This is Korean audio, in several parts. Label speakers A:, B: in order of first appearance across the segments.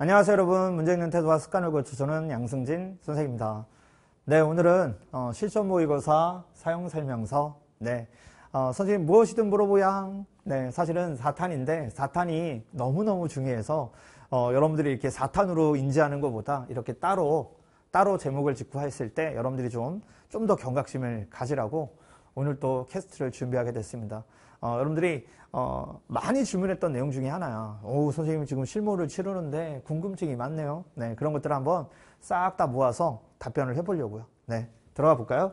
A: 안녕하세요 여러분 문제 있는 태도와 습관을 고쳐 주는 양승진 선생입니다 네 오늘은 어, 실전 모의고사 사용설명서 네 어, 선생님 무엇이든 물어보야 네 사실은 사탄인데사탄이 너무너무 중요해서 어, 여러분들이 이렇게 사탄으로 인지하는 것보다 이렇게 따로 따로 제목을 짓고 했을 때 여러분들이 좀 좀 더 경각심을 가지라고 오늘 또 캐스트를 준비하게 됐습니다 어, 여러분들이 어, 많이 질문했던 내용 중에 하나야. 오, 선생님 지금 실무를 치르는데 궁금증이 많네요. 네, 그런 것들을 한번 싹 다 모아서 답변을 해보려고요. 네, 들어가 볼까요?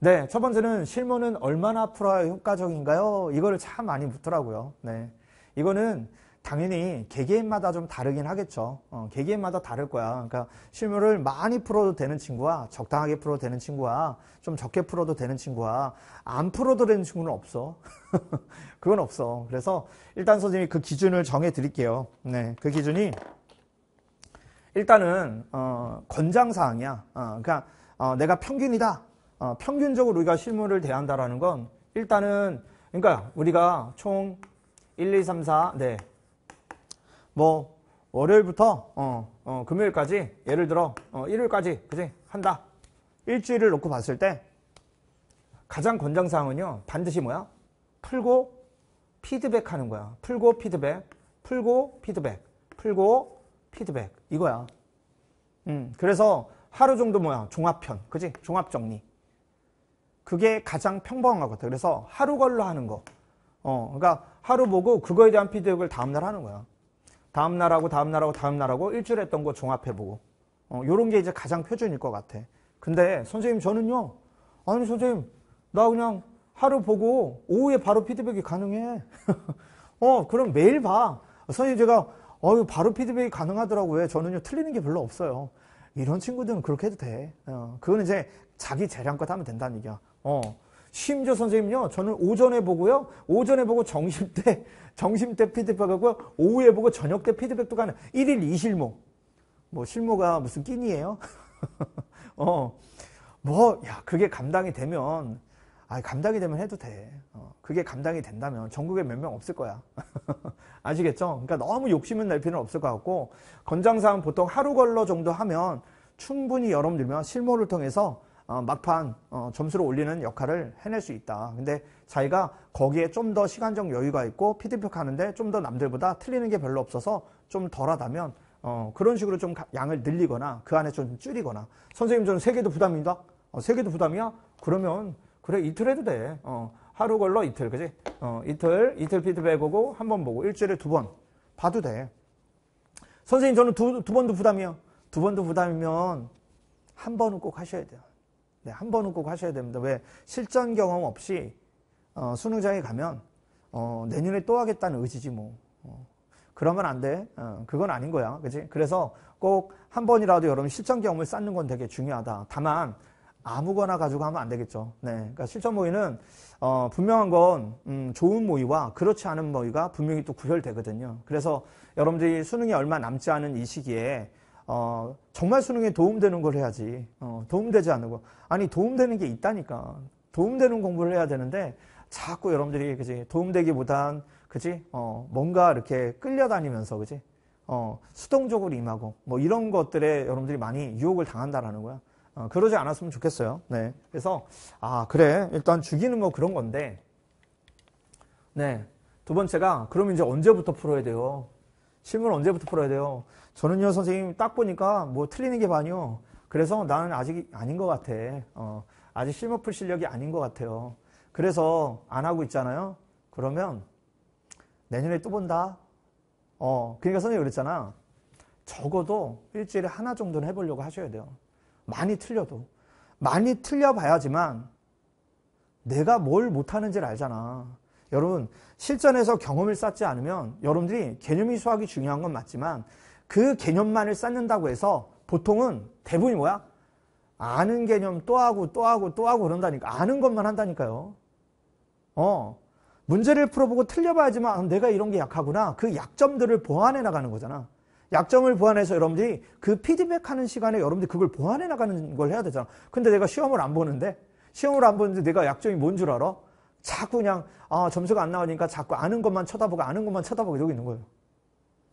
A: 네, 첫 번째는 실무는 얼마나 풀어야 효과적인가요? 이거를 참 많이 묻더라고요. 네, 이거는 당연히 개개인마다 좀 다르긴 하겠죠. 어, 개개인마다 다를 거야. 그러니까 실물을 많이 풀어도 되는 친구와 적당하게 풀어도 되는 친구와 좀 적게 풀어도 되는 친구와 안 풀어도 되는 친구는 없어. 그건 없어. 그래서 일단 선생님이 그 기준을 정해 드릴게요. 네, 그 기준이 일단은 어, 권장사항이야. 어, 그러니까 어, 내가 평균이다. 어, 평균적으로 우리가 실물을 대한다라는 건 일단은 그러니까 우리가 총 1, 2, 3, 4, 네, 뭐 월요일부터 어, 어, 금요일까지 예를 들어 어, 일요일까지 그지 한다 일주일을 놓고 봤을 때 가장 권장사항은요 반드시 뭐야 풀고 피드백하는 거야 풀고 피드백 풀고 피드백 풀고 피드백 이거야 음 그래서 하루 정도 뭐야 종합편 그지 종합정리 그게 가장 평범한 것 같아 그래서 하루 걸로 하는 거 어, 그러니까 하루 보고 그거에 대한 피드백을 다음날 하는 거야 다음 날하고 다음 날하고 다음 날하고 일주일 했던 거 종합해보고 어, 요런 게 이제 가장 표준일 것 같아. 근데 선생님 저는요. 아니 선생님 나 그냥 하루 보고 오후에 바로 피드백이 가능해. 어 그럼 매일 봐. 선생님 제가 어 바로 피드백이 가능하더라고요. 저는요 틀리는 게 별로 없어요. 이런 친구들은 그렇게 해도 돼. 어, 그거는 이제 자기 재량껏 하면 된다는 얘기야. 어 심지어 선생님요, 저는 오전에 보고요, 오전에 보고 정심 때, 정심 때피드백하고 오후에 보고 저녁 때 피드백도 가는 1일 2실무 뭐, 실무가 무슨 끼니에요 어, 뭐, 야, 그게 감당이 되면, 아, 감당이 되면 해도 돼. 어, 그게 감당이 된다면 전국에 몇 명 없을 거야. 아시겠죠? 그러니까 너무 욕심은 낼 필요는 없을 것 같고, 건장사항 보통 하루 걸러 정도 하면 충분히 여러분들면 실무를 통해서 어, 막판 어, 점수를 올리는 역할을 해낼 수 있다. 근데 자기가 거기에 좀 더 시간적 여유가 있고 피드백하는데 좀 더 남들보다 틀리는 게 별로 없어서 좀 덜하다면 어, 그런 식으로 좀 양을 늘리거나 그 안에 좀 줄이거나 선생님 저는 세 개도 부담입니다. 어, 세 개도 부담이야? 그러면 그래 이틀 해도 돼. 어, 하루 걸러 이틀 그지? 어, 이틀 이틀 피드백 보고한 번 보고 일주일에 두 번 봐도 돼. 선생님 저는 두, 두 번도 부담이요. 두 번도 부담이면 한 번은 꼭 하셔야 돼요. 네, 한 번은 꼭 하셔야 됩니다. 왜? 실전 경험 없이 어, 수능장에 가면 어, 내년에 또 하겠다는 의지지 뭐. 어, 그러면 안 돼. 어, 그건 아닌 거야. 그지 그래서 꼭 한 번이라도 여러분 실전 경험을 쌓는 건 되게 중요하다. 다만 아무거나 가지고 하면 안 되겠죠. 네. 그러니까 실전 모의는 어, 분명한 건 음, 좋은 모의와 그렇지 않은 모의가 분명히 또 구별되거든요. 그래서 여러분들이 수능이 얼마 남지 않은 이 시기에 어, 정말 수능에 도움되는 걸 해야지. 어, 도움되지 않고. 아니, 도움되는 게 있다니까. 도움되는 공부를 해야 되는데, 자꾸 여러분들이, 그지? 도움되기보단, 그지? 어, 뭔가 이렇게 끌려다니면서, 그지? 어, 수동적으로 임하고, 뭐 이런 것들에 여러분들이 많이 유혹을 당한다라는 거야. 어, 그러지 않았으면 좋겠어요. 네. 그래서, 아, 그래. 일단 주기는 뭐 그런 건데, 네. 두 번째가, 그럼 이제 언제부터 풀어야 돼요? 실물 언제부터 풀어야 돼요? 저는요 선생님 딱 보니까 뭐 틀리는 게많이요 그래서 나는 아직 아닌 것 같아. 어, 아직 실무풀 실력이 아닌 것 같아요. 그래서 안 하고 있잖아요. 그러면 내년에 또 본다. 어, 그러니까 선생님 그랬잖아. 적어도 일주일에 하나 정도는 해보려고 하셔야 돼요. 많이 틀려도. 많이 틀려봐야지만 내가 뭘 못하는지를 알잖아. 여러분, 실전에서 경험을 쌓지 않으면 여러분들이 개념이 수학이 중요한 건 맞지만 그 개념만을 쌓는다고 해서 보통은 대부분이 뭐야? 아는 개념 또 하고 또 하고 또 하고 그런다니까. 아는 것만 한다니까요. 어. 문제를 풀어보고 틀려봐야지만 아, 내가 이런 게 약하구나. 그 약점들을 보완해 나가는 거잖아. 약점을 보완해서 여러분들이 그 피드백하는 시간에 여러분들이 그걸 보완해 나가는 걸 해야 되잖아. 근데 내가 시험을 안 보는데 시험을 안 보는데 내가 약점이 뭔 줄 알아? 자꾸 그냥 아, 점수가 안 나오니까 자꾸 아는 것만 쳐다보고 아는 것만 쳐다보고 이러고 있는 거예요.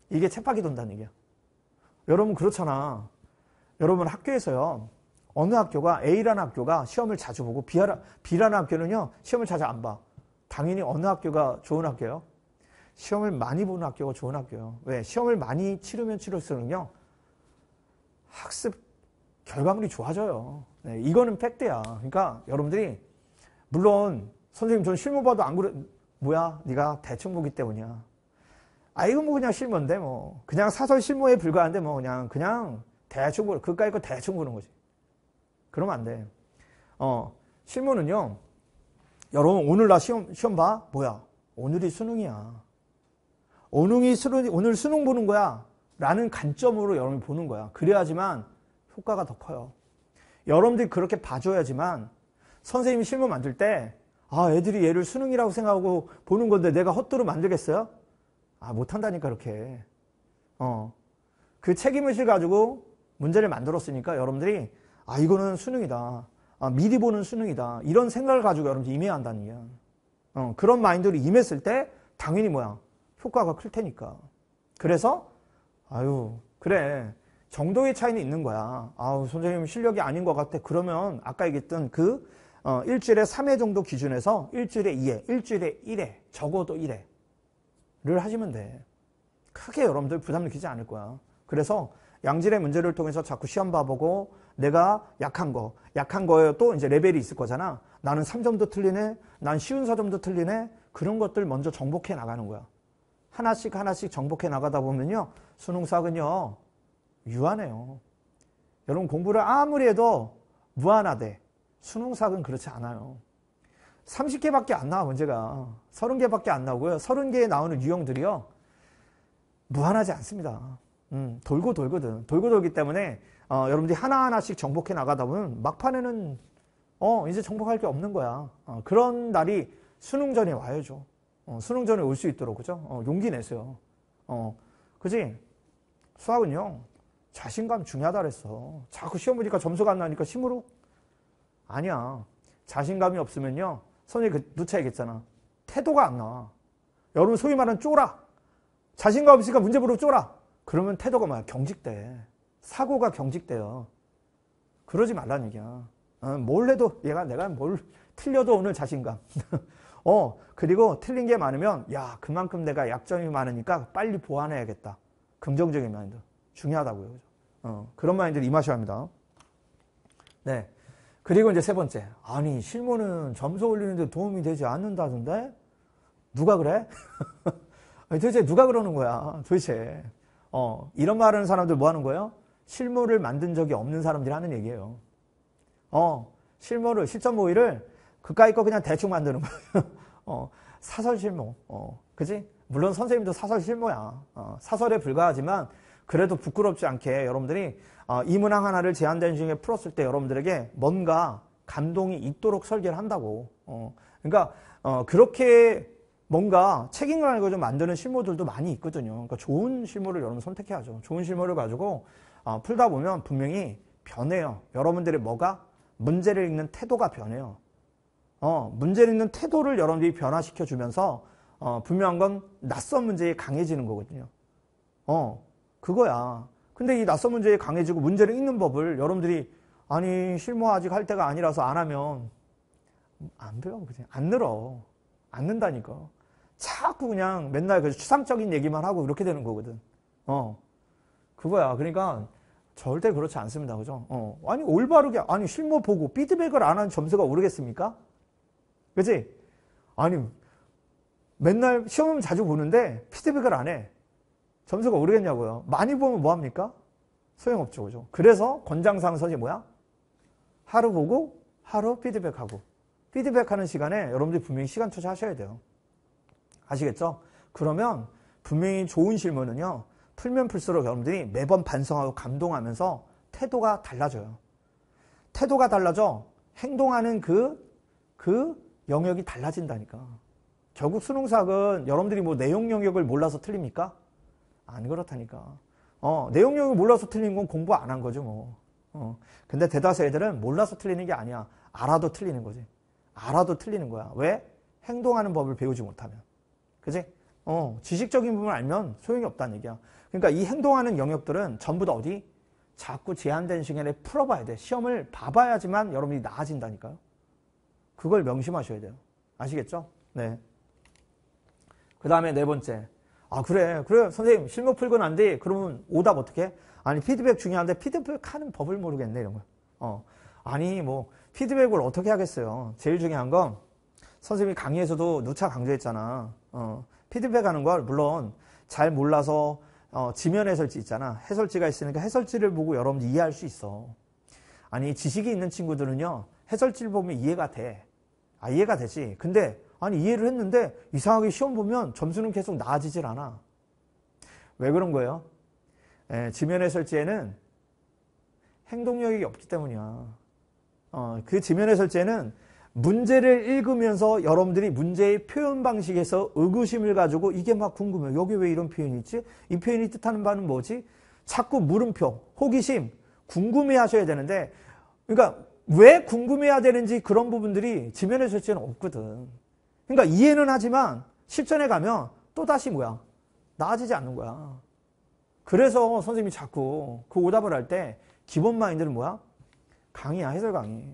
A: 이게 채박이 돈다는 얘기야. 여러분 그렇잖아. 여러분 학교에서요. 어느 학교가 A라는 학교가 시험을 자주 보고 B라, B라는 학교는요. 시험을 자주 안 봐. 당연히 어느 학교가 좋은 학교예요? 시험을 많이 보는 학교가 좋은 학교예요. 왜? 시험을 많이 치르면 치를수록요. 학습 결과물이 좋아져요. 네, 이거는 팩트야. 그러니까 여러분들이 물론 선생님 전 실무 봐도 안 그래 뭐야 네가 대충 보기 때문이야. 아, 이건 뭐 그냥 실무인데 뭐. 그냥 사설 실무에 불과한데 뭐 그냥, 그냥 대충, 보는 뭐, 그까이 거 대충 보는 거지. 그러면 안 돼. 어, 실무는요. 여러분, 오늘 나 시험, 시험 봐? 뭐야? 오늘이 수능이야. 오늘이 수능, 오늘 수능 보는 거야. 라는 관점으로 여러분이 보는 거야. 그래야지만 효과가 더 커요. 여러분들이 그렇게 봐줘야지만 선생님이 실무 만들 때, 아, 애들이 얘를 수능이라고 생각하고 보는 건데 내가 헛도로 만들겠어요? 아, 못한다니까, 그렇게. 어. 그 책임의식 을 가지고 문제를 만들었으니까 여러분들이, 아, 이거는 수능이다. 아, 미리 보는 수능이다. 이런 생각을 가지고 여러분들이 임해야 한다는 거야 어, 그런 마인드로 임했을 때, 당연히 뭐야. 효과가 클 테니까. 그래서, 아유, 그래. 정도의 차이는 있는 거야. 아우, 선생님 실력이 아닌 것 같아. 그러면 아까 얘기했던 그 어, 일주일에 3회 정도 기준에서 일주일에 2회, 일주일에 1회, 적어도 1회. 를 하시면 돼. 크게 여러분들 부담 느끼지 않을 거야. 그래서 양질의 문제를 통해서 자꾸 시험 봐보고 내가 약한 거, 약한 거에 또 이제 레벨이 있을 거잖아. 나는 3점도 틀리네. 난 쉬운 4점도 틀리네. 그런 것들 먼저 정복해 나가는 거야. 하나씩 하나씩 정복해 나가다 보면요. 수능삭은요. 유한해요. 여러분 공부를 아무리 해도 무한하대. 수능삭은 그렇지 않아요. 30개밖에 안 나와 문제가 30개밖에 안 나오고요 30개에 나오는 유형들이요 무한하지 않습니다 음, 돌고 돌거든 돌고 돌기 때문에 어, 여러분들이 하나하나씩 정복해 나가다 보면 막판에는 어 이제 정복할 게 없는 거야 어, 그런 날이 수능전에 와야죠 어, 수능전에 올 수 있도록 그죠 어, 용기 내세요 어 그지 수학은요 자신감 중요하다 그랬어 자꾸 시험 보니까 점수가 안 나니까 힘으로 아니야 자신감이 없으면요 선이 놓쳐야겠잖아. 그 태도가 안 나와. 여러분 소위 말하는 쪼라. 자신감 없으니까 문제 부로 쪼라. 그러면 태도가 뭐야? 경직돼. 사고가 경직돼요. 그러지 말란 얘기야. 어, 뭘 해도 얘가 내가 뭘 틀려도 오늘 자신감. 어 그리고 틀린 게 많으면 야 그만큼 내가 약점이 많으니까 빨리 보완해야겠다. 긍정적인 마인드 중요하다고요. 어, 그런 마인드를 임하셔야 합니다. 네. 그리고 이제 세 번째. 아니, 실무는 점수 올리는데 도움이 되지 않는다던데? 누가 그래? 도대체 누가 그러는 거야? 도대체. 어, 이런 말 하는 사람들 뭐 하는 거예요? 실무를 만든 적이 없는 사람들이 하는 얘기예요. 어, 실무를, 실전 모의를 그까이 거 그냥 대충 만드는 거예요. 어, 사설 실무. 어, 그지? 물론 선생님도 사설 실무야. 어, 사설에 불과하지만 그래도 부끄럽지 않게 여러분들이 어, 이 문항 하나를 제한된 중에 풀었을 때 여러분들에게 뭔가 감동이 있도록 설계를 한다고. 어, 그러니까 어, 그렇게 뭔가 책임감을 가고 만드는 실무들도 많이 있거든요. 그러니까 좋은 실무를 여러분 선택해야죠. 좋은 실무를 가지고 풀다 보면 분명히 변해요. 여러분들의 뭐가 문제를 읽는 태도가 변해요. 어, 문제를 읽는 태도를 여러분들이 변화시켜 주면서 어, 분명한 건 낯선 문제에 강해지는 거거든요. 어, 그거야. 근데 이 낯선 문제에 강해지고 문제를 읽는 법을 여러분들이 아니 실무 아직 할 때가 아니라서 안 하면 안 돼요 그냥 안 늘어 안 는다니까 자꾸 그냥 맨날 그 추상적인 얘기만 하고 이렇게 되는 거거든 어 그거야 그러니까 절대 그렇지 않습니다 그죠 어 아니 올바르게 아니 실무 보고 피드백을 안 한 점수가 오르겠습니까 그지 아니 맨날 시험 자주 보는데 피드백을 안해 점수가 오르겠냐고요. 많이 보면 뭐합니까? 소용없죠. 그죠? 그래서 권장상선이 뭐야? 하루 보고 하루 피드백하고 피드백하는 시간에 여러분들이 분명히 시간 투자하셔야 돼요. 아시겠죠? 그러면 분명히 좋은 실무는요. 풀면 풀수록 여러분들이 매번 반성하고 감동하면서 태도가 달라져요. 태도가 달라져 행동하는 그, 그 영역이 달라진다니까. 결국 수능사학은 여러분들이 뭐 내용 영역을 몰라서 틀립니까? 안 그렇다니까. 어, 내용역을 몰라서 틀린 건 공부 안 한 거죠, 뭐. 어. 근데 대다수 애들은 몰라서 틀리는 게 아니야. 알아도 틀리는 거지. 알아도 틀리는 거야. 왜? 행동하는 법을 배우지 못하면. 그지? 어, 지식적인 부분을 알면 소용이 없다는 얘기야. 그러니까 이 행동하는 영역들은 전부 다 어디? 자꾸 제한된 시간에 풀어봐야 돼. 시험을 봐봐야지만 여러분이 나아진다니까요. 그걸 명심하셔야 돼요. 아시겠죠? 네. 그 다음에 네 번째. 아 그래 그래 선생님 실무 풀건 고안 돼. 그러면 오답 어떻게? 아니 피드백 중요한데 피드백하는 법을 모르겠네 이런 거. 어 아니 뭐 피드백을 어떻게 하겠어요. 제일 중요한 건 선생님이 강의에서도 누차 강조했잖아. 어 피드백하는 걸 물론 잘 몰라서 어, 지면 해설지 있잖아. 해설지가 있으니까 해설지를 보고 여러분들 이해할 수 있어. 아니 지식이 있는 친구들은요 해설지를 보면 이해가 돼. 아 이해가 되지. 근데 아니 이해를 했는데 이상하게 시험 보면 점수는 계속 나아지질 않아. 왜 그런 거예요? 예, 지면에설치에는 행동력이 없기 때문이야. 어, 그지면에설치에는 문제를 읽으면서 여러분들이 문제의 표현 방식에서 의구심을 가지고 이게 막 궁금해요. 여기 왜 이런 표현이 있지? 이 표현이 뜻하는 바는 뭐지? 자꾸 물음표, 호기심, 궁금해 하셔야 되는데, 그러니까 왜 궁금해야 되는지 그런 부분들이 지면에 설치는 없거든. 그러니까 이해는 하지만 실전에 가면 또다시 뭐야? 나아지지 않는 거야. 그래서 선생님이 자꾸 그 오답을 할 때 기본 마인드는 뭐야? 강의야 해설 강의.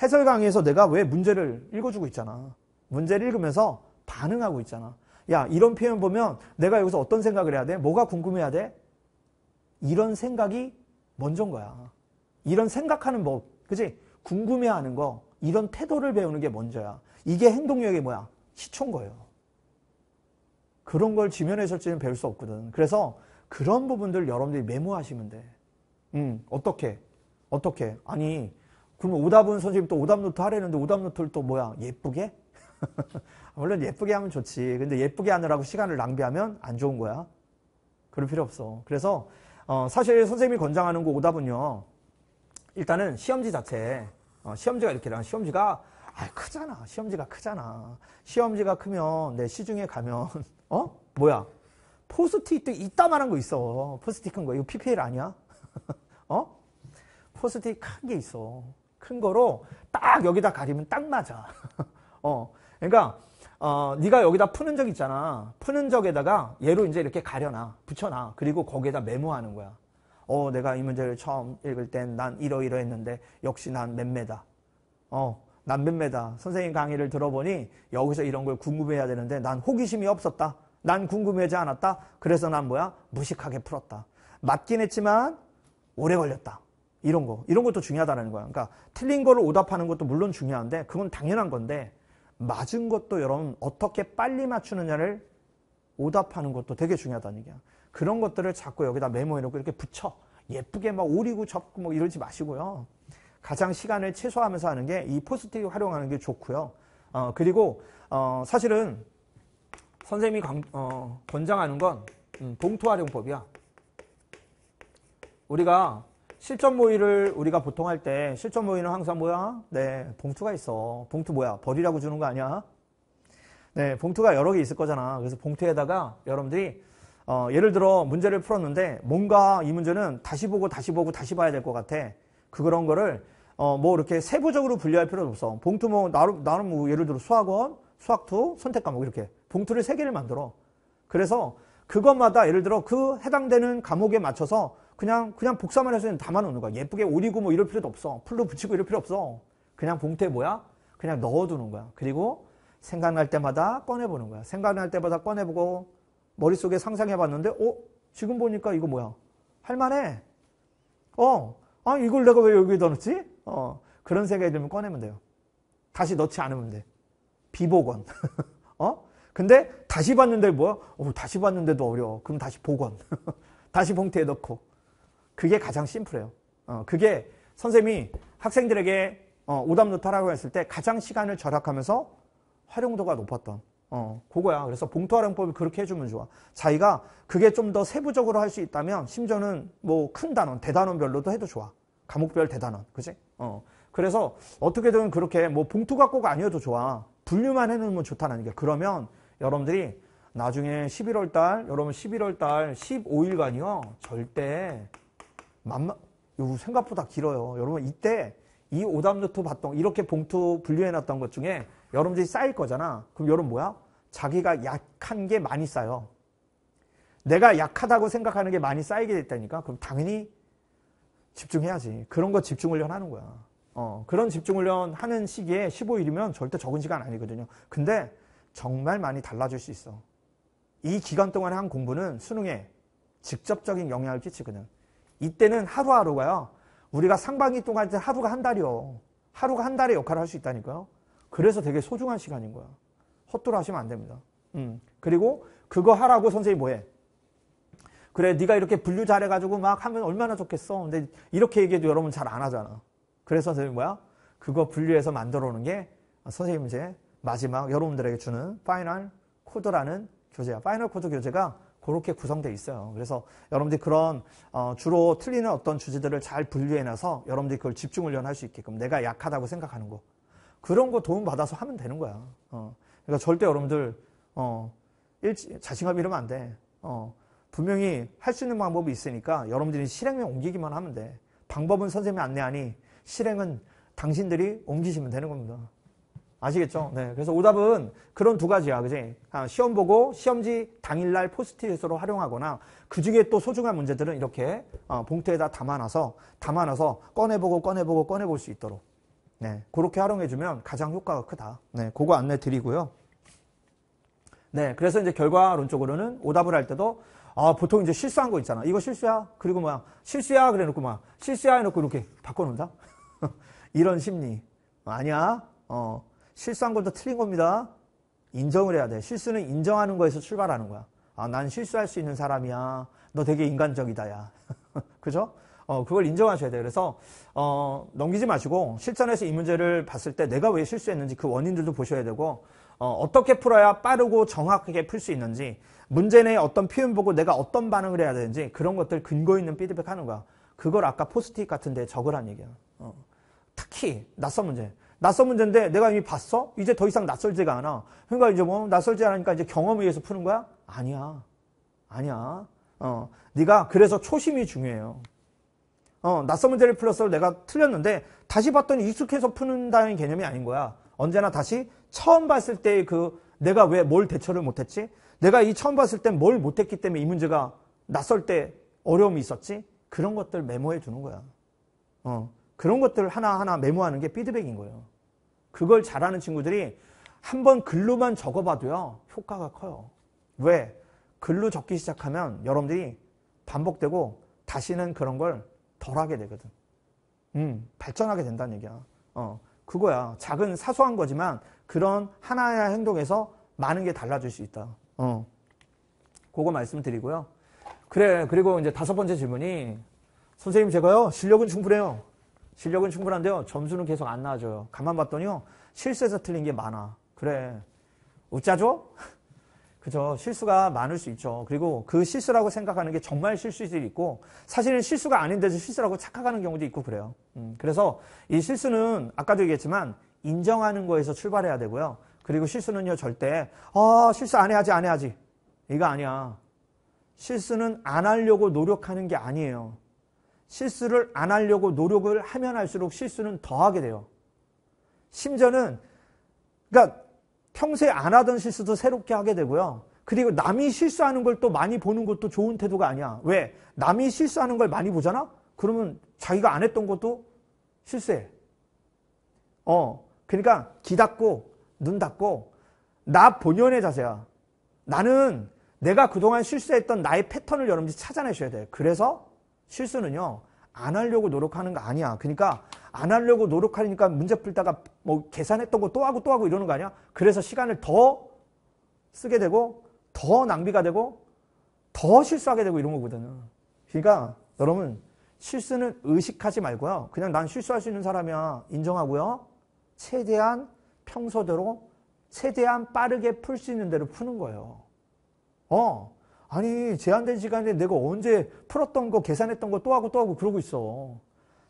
A: 해설 강의에서 내가 왜 문제를 읽어주고 있잖아. 문제를 읽으면서 반응하고 있잖아. 야 이런 표현 보면 내가 여기서 어떤 생각을 해야 돼? 뭐가 궁금해야 돼? 이런 생각이 먼저인 거야. 이런 생각하는 법, 그지? 궁금해하는 거, 이런 태도를 배우는 게 먼저야. 이게 행동력이 뭐야? 시초인 거예요. 그런 걸 지면 에설지는 배울 수 없거든. 그래서 그런 부분들 여러분들이 메모하시면 돼. 음, 어떻게? 어떻게? 아니, 그러면 오답은 선생님 또 오답 노트 하려는데 오답 노트를 또 뭐야? 예쁘게? 물론 예쁘게 하면 좋지. 근데 예쁘게 하느라고 시간을 낭비하면 안 좋은 거야. 그럴 필요 없어. 그래서 어, 사실 선생님이 권장하는 거 오답은요. 일단은 시험지 자체, 어, 시험지가 이렇게 시험지가 아, 크잖아. 시험지가 크잖아. 시험지가 크면 내 시중에 가면 어? 뭐야? 포스트잇도 이따만한 거 있어. 포스트잇 큰 거. 이거 PPL 아니야? 어? 포스트잇 큰 게 있어. 큰 거로 딱 여기다 가리면 딱 맞아. 어. 그러니까 어, 네가 여기다 푸는 적 있잖아. 푸는 적에다가 얘로 이제 이렇게 가려놔. 붙여놔. 그리고 거기에다 메모하는 거야. 어, 내가 이 문제를 처음 읽을 땐 난 이러이러 했는데 역시 난 맴매다. 어, 남매매다. 선생님 강의를 들어보니 여기서 이런 걸 궁금해야 되는데 난 호기심이 없었다. 난 궁금해하지 않았다. 그래서 난 뭐야? 무식하게 풀었다. 맞긴 했지만 오래 걸렸다. 이런 거. 이런 것도 중요하다는 거야. 그러니까 틀린 거를 오답하는 것도 물론 중요한데 그건 당연한 건데 맞은 것도 여러분 어떻게 빨리 맞추느냐를 오답하는 것도 되게 중요하다는 얘기야. 그런 것들을 자꾸 여기다 메모해놓고 이렇게 붙여. 예쁘게 막 오리고 접고 뭐 이러지 마시고요. 가장 시간을 최소화하면서 하는 게 이 포스트잇 활용하는 게 좋고요. 어, 그리고 어, 사실은 선생님이 강, 어, 권장하는 건 음, 봉투 활용법이야. 우리가 실전 모의를 우리가 보통 할 때 실전 모의는 항상 뭐야? 네, 봉투가 있어. 봉투 뭐야? 버리라고 주는 거 아니야? 네, 봉투가 여러 개 있을 거잖아. 그래서 봉투에다가 여러분들이 어, 예를 들어 문제를 풀었는데 뭔가 이 문제는 다시 보고 다시 보고 다시 봐야 될 것 같아. 그 그런 거를 어, 뭐 이렇게 세부적으로 분류할 필요는 없어. 봉투 뭐 나름 나름 뭐 예를 들어 수학원, 수학투, 선택 과목 뭐 이렇게 봉투를 세 개를 만들어. 그래서 그것마다 예를 들어 그 해당되는 과목에 맞춰서 그냥 그냥 복사만 해서 담아 놓는 거야. 예쁘게 오리고 뭐 이럴 필요도 없어. 풀로 붙이고 이럴 필요 없어. 그냥 봉투에 뭐야? 그냥 넣어 두는 거야. 그리고 생각날 때마다 꺼내 보는 거야. 생각날 때마다 꺼내 보고 머릿속에 상상해 봤는데 어, 지금 보니까 이거 뭐야? 할 만해. 어, 아, 이걸 내가 왜 여기 넣었지? 어, 그런 생각이 들면 꺼내면 돼요. 다시 넣지 않으면 돼. 비복원. 어? 근데 다시 봤는데 뭐야? 오, 어, 다시 봤는데도 어려워. 그럼 다시 복원. 다시 봉투에 넣고. 그게 가장 심플해요. 어, 그게 선생님이 학생들에게 어, 오답 노트라고 했을 때 가장 시간을 절약하면서 활용도가 높았던 어, 그거야. 그래서 봉투 활용법을 그렇게 해주면 좋아. 자기가 그게 좀 더 세부적으로 할 수 있다면 심지어는 뭐 큰 단원, 대단원별로도 해도 좋아. 감옥별 대단원. 그지? 어. 그래서 어떻게든 그렇게 뭐 봉투 갖고가 아니어도 좋아. 분류만 해놓으면 좋다는 게. 그러면 여러분들이 나중에 11월 달, 여러분 11월 달 15일간이요. 절대 만만, 요 생각보다 길어요. 여러분 이때 이 오답노트 봤던, 이렇게 봉투 분류해놨던 것 중에 여러분들이 쌓일 거잖아. 그럼 여러분 뭐야? 자기가 약한 게 많이 쌓여. 내가 약하다고 생각하는 게 많이 쌓이게 됐다니까. 그럼 당연히 집중해야지. 그런 거 집중훈련 하는 거야. 어, 그런 집중훈련 하는 시기에 15일이면 절대 적은 시간 아니거든요. 근데 정말 많이 달라질 수 있어. 이 기간 동안한 공부는 수능에 직접적인 영향을 끼치거든. 이때는 하루하루가요. 우리가 상반기 동안 하루가 한 달이요. 하루가 한 달의 역할을 할 수 있다니까요. 그래서 되게 소중한 시간인 거야. 헛돌아 하시면 안 됩니다. 음. 그리고 그거 하라고 선생님 뭐해? 그래 네가 이렇게 분류 잘해가지고 막 하면 얼마나 좋겠어. 근데 이렇게 얘기해도 여러분 잘 안 하잖아. 그래서 선생님 뭐야? 그거 분류해서 만들어 오는 게 선생님 이제 마지막 여러분들에게 주는 파이널 코드라는 교재야. 파이널 코드 교재가 그렇게 구성돼 있어요. 그래서 여러분들이 그런 어 주로 틀리는 어떤 주제들을 잘 분류해놔서 여러분들이 그걸 집중 훈련할 수 있게끔 내가 약하다고 생각하는 거 그런 거 도움 받아서 하면 되는 거야. 어 그러니까 절대 여러분들 어 자신감 잃으면 안 돼. 어. 분명히 할 수 있는 방법이 있으니까 여러분들이 실행에 옮기기만 하면 돼. 방법은 선생님이 안내하니 실행은 당신들이 옮기시면 되는 겁니다. 아시겠죠? 네. 그래서 오답은 그런 두 가지야. 그지? 아, 시험 보고 시험지 당일날 포스트잇으로 활용하거나 그 중에 또 소중한 문제들은 이렇게 어, 봉투에다 담아놔서 담아놔서 꺼내보고 꺼내보고 꺼내볼 수 있도록. 네. 그렇게 활용해주면 가장 효과가 크다. 네. 그거 안내 드리고요. 네. 그래서 이제 결과론 적으로는 오답을 할 때도 아, 보통 이제 실수한 거 있잖아. 이거 실수야. 그리고 뭐야? 실수야 그래 놓고 막 실수야 해 놓고 이렇게 바꿔 놓는다. 이런 심리. 아니야. 어. 실수한 것도 틀린 겁니다. 인정을 해야 돼. 실수는 인정하는 거에서 출발하는 거야. 아, 난 실수할 수 있는 사람이야. 너 되게 인간적이다, 야. 그죠? 어, 그걸 인정하셔야 돼요. 그래서, 어, 넘기지 마시고, 실전에서 이 문제를 봤을 때 내가 왜 실수했는지 그 원인들도 보셔야 되고, 어, 어떻게 풀어야 빠르고 정확하게 풀 수 있는지, 문제 내에 어떤 표현 보고 내가 어떤 반응을 해야 되는지 그런 것들 근거 있는 피드백 하는 거야. 그걸 아까 포스트잇 같은 데 적으란 얘기야. 어. 특히 낯선 문제. 낯선 문제인데 내가 이미 봤어? 이제 더 이상 낯설지가 않아. 그러니까 이제 뭐 낯설지 않으니까 이제 경험에 의해서 푸는 거야? 아니야. 아니야. 어. 네가 그래서 초심이 중요해요. 어, 낯선 문제를 풀었어. 내가 틀렸는데 다시 봤더니 익숙해서 푸는다는 개념이 아닌 거야. 언제나 다시 처음 봤을 때의 그 내가 왜 뭘 대처를 못했지? 내가 이 처음 봤을 땐 뭘 못했기 때문에 이 문제가 낯설 때 어려움이 있었지? 그런 것들 메모해 두는 거야. 어, 그런 것들 하나하나 메모하는 게 피드백인 거예요. 그걸 잘하는 친구들이 한번 글로만 적어봐도요, 효과가 커요. 왜? 글로 적기 시작하면 여러분들이 반복되고 다시는 그런 걸 덜 하게 되거든. 음, 발전하게 된다는 얘기야. 어, 그거야. 작은 사소한 거지만 그런 하나의 행동에서 많은 게 달라질 수 있다. 어. 그거 말씀드리고요. 그래. 그리고 이제 다섯 번째 질문이 선생님 제가요. 실력은 충분해요. 실력은 충분한데요. 점수는 계속 안 나와줘요. 가만 봤더니요. 실수에서 틀린 게 많아. 그래. 웃자죠? 그죠. 실수가 많을 수 있죠. 그리고 그 실수라고 생각하는 게 정말 실수일수 있고, 사실은 실수가 아닌데도 실수라고 착각하는 경우도 있고 그래요. 음, 그래서 이 실수는 아까도 얘기했지만, 인정하는 거에서 출발해야 되고요. 그리고 실수는요, 절대, 어, 실수 안 해야지, 안 해야지. 이거 아니야. 실수는 안 하려고 노력하는 게 아니에요. 실수를 안 하려고 노력을 하면 할수록 실수는 더 하게 돼요. 심지어는, 그러니까 평소에 안 하던 실수도 새롭게 하게 되고요. 그리고 남이 실수하는 걸 또 많이 보는 것도 좋은 태도가 아니야. 왜? 남이 실수하는 걸 많이 보잖아? 그러면 자기가 안 했던 것도 실수해. 어. 그러니까 기닫고 눈 닫고 나 본연의 자세야. 나는 내가 그동안 실수했던 나의 패턴을 여러분들이 찾아내셔야 돼요. 그래서 실수는요. 안 하려고 노력하는 거 아니야. 그러니까 안 하려고 노력하니까 문제 풀다가 뭐 계산했던 거 또 하고 또 하고 이러는 거 아니야? 그래서 시간을 더 쓰게 되고 더 낭비가 되고 더 실수하게 되고 이런 거거든요. 그러니까 여러분 실수는 의식하지 말고요. 그냥 난 실수할 수 있는 사람이야 인정하고요. 최대한 평소대로 최대한 빠르게 풀 수 있는 대로 푸는 거예요. 어, 아니 제한된 시간에 내가 언제 풀었던 거 계산했던 거 또 하고 또 하고 그러고 있어.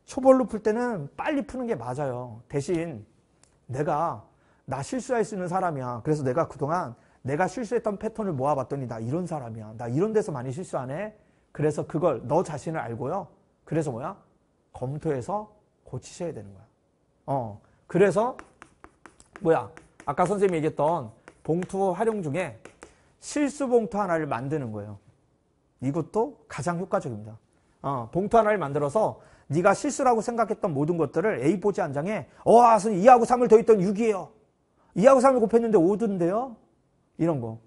A: 초벌로 풀 때는 빨리 푸는 게 맞아요. 대신 내가 나 실수할 수 있는 사람이야. 그래서 내가 그동안 내가 실수했던 패턴을 모아봤더니 나 이런 사람이야. 나 이런 데서 많이 실수하네. 그래서 그걸 너 자신을 알고요. 그래서 뭐야? 검토해서 고치셔야 되는 거야. 어. 그래서 뭐야 아까 선생님이 얘기했던 봉투 활용 중에 실수 봉투 하나를 만드는 거예요. 이것도 가장 효과적입니다. 어, 봉투 하나를 만들어서 네가 실수라고 생각했던 모든 것들을 A4지 한 장에 와, 2하고 3을 더했던 6이에요. 2하고 3을 곱했는데 5든데요 이런 거.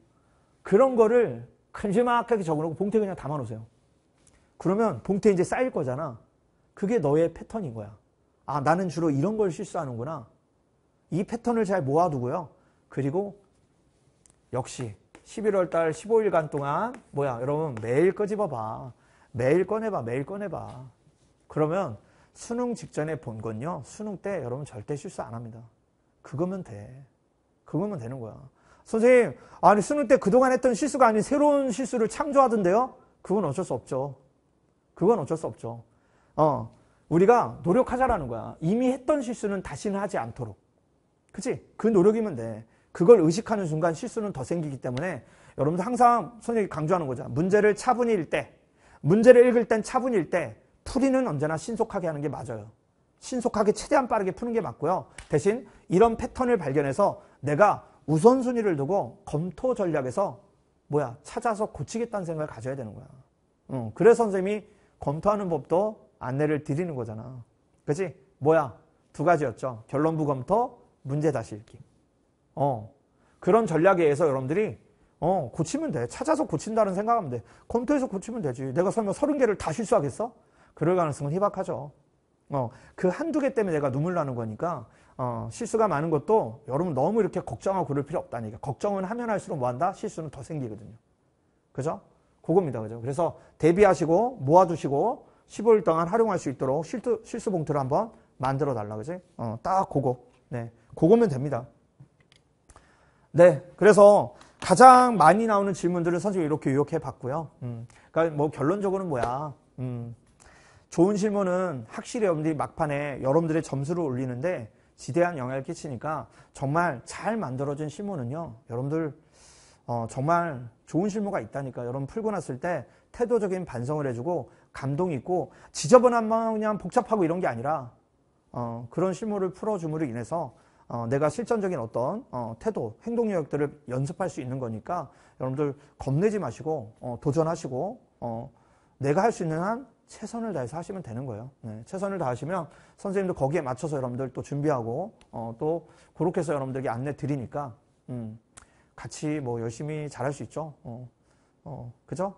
A: 그런 거를 큼지막하게 적어놓고 봉투에 그냥 담아놓으세요. 그러면 봉투에 이제 쌓일 거잖아. 그게 너의 패턴인 거야. 아, 나는 주로 이런 걸 실수하는구나. 이 패턴을 잘 모아두고요. 그리고 역시 11월 달 15일간 동안 뭐야 여러분 매일 꺼집어봐. 매일 꺼내봐. 매일 꺼내봐. 그러면 수능 직전에 본 건요. 수능 때 여러분 절대 실수 안 합니다. 그거면 돼. 그거면 되는 거야. 선생님 아니 수능 때 그동안 했던 실수가 아닌 새로운 실수를 창조하던데요. 그건 어쩔 수 없죠. 그건 어쩔 수 없죠. 어, 우리가 노력하자라는 거야. 이미 했던 실수는 다시는 하지 않도록. 그치? 그 노력이면 돼. 그걸 의식하는 순간 실수는 더 생기기 때문에 여러분들 항상 선생님이 강조하는 거죠. 문제를 차분히 읽 때, 문제를 읽을 땐 차분히 읽 때, 풀이는 언제나 신속하게 하는 게 맞아요. 신속하게 최대한 빠르게 푸는 게 맞고요. 대신 이런 패턴을 발견해서 내가 우선순위를 두고 검토 전략에서 뭐야 찾아서 고치겠다는 생각을 가져야 되는 거야. 응, 그래서 선생님이 검토하는 법도 안내를 드리는 거잖아. 그지 뭐야 두 가지였죠. 결론부 검토, 문제 다시 읽기. 어. 그런 전략에 의해서 여러분들이 어, 고치면 돼. 찾아서 고친다는 생각하면 돼. 검토해서 고치면 되지. 내가 설명 서른 개를 다 실수하겠어? 그럴 가능성은 희박하죠. 어, 그 한두 개 때문에 내가 눈물 나는 거니까, 어, 실수가 많은 것도 여러분 너무 이렇게 걱정하고 그럴 필요 없다니까. 걱정은 하면 할수록 뭐 한다? 실수는 더 생기거든요. 그죠? 그겁니다. 그죠? 그래서 대비하시고, 모아두시고, 15일 동안 활용할 수 있도록 실수, 실수 봉투를 한번 만들어 달라. 그지? 어, 딱 그거. 네, 그거면 됩니다. 네, 그래서 가장 많이 나오는 질문들을 선생님 이렇게 요약해 봤고요. 음, 그러니까 뭐 결론적으로는 뭐야? 음, 좋은 질문은 확실히 여러분들이 막판에 여러분들의 점수를 올리는데 지대한 영향을 끼치니까 정말 잘 만들어진 실무는요. 여러분들 어, 정말 좋은 실무가 있다니까 여러분 풀고 났을 때 태도적인 반성을 해주고 감동이 있고 지저분한 마만 그냥 복잡하고 이런 게 아니라 어, 그런 실물을 풀어줌으로 인해서 어, 내가 실전적인 어떤 어, 태도, 행동 영역들을 연습할 수 있는 거니까 여러분들 겁내지 마시고 어, 도전하시고 어, 내가 할 수 있는 한 최선을 다해서 하시면 되는 거예요. 네, 최선을 다하시면 선생님도 거기에 맞춰서 여러분들 또 준비하고 어, 또 그렇게 해서 여러분들에게 안내 드리니까 음, 같이 뭐 열심히 잘할 수 있죠. 어, 어, 그죠?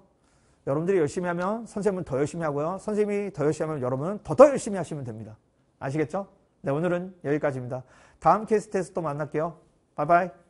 A: 여러분들이 열심히 하면 선생님은 더 열심히 하고요. 선생님이 더 열심히 하면 여러분은 더 더 열심히 하시면 됩니다. 아시겠죠? 네, 오늘은 여기까지입니다. 다음 캐스트에서 또 만날게요. 바이바이.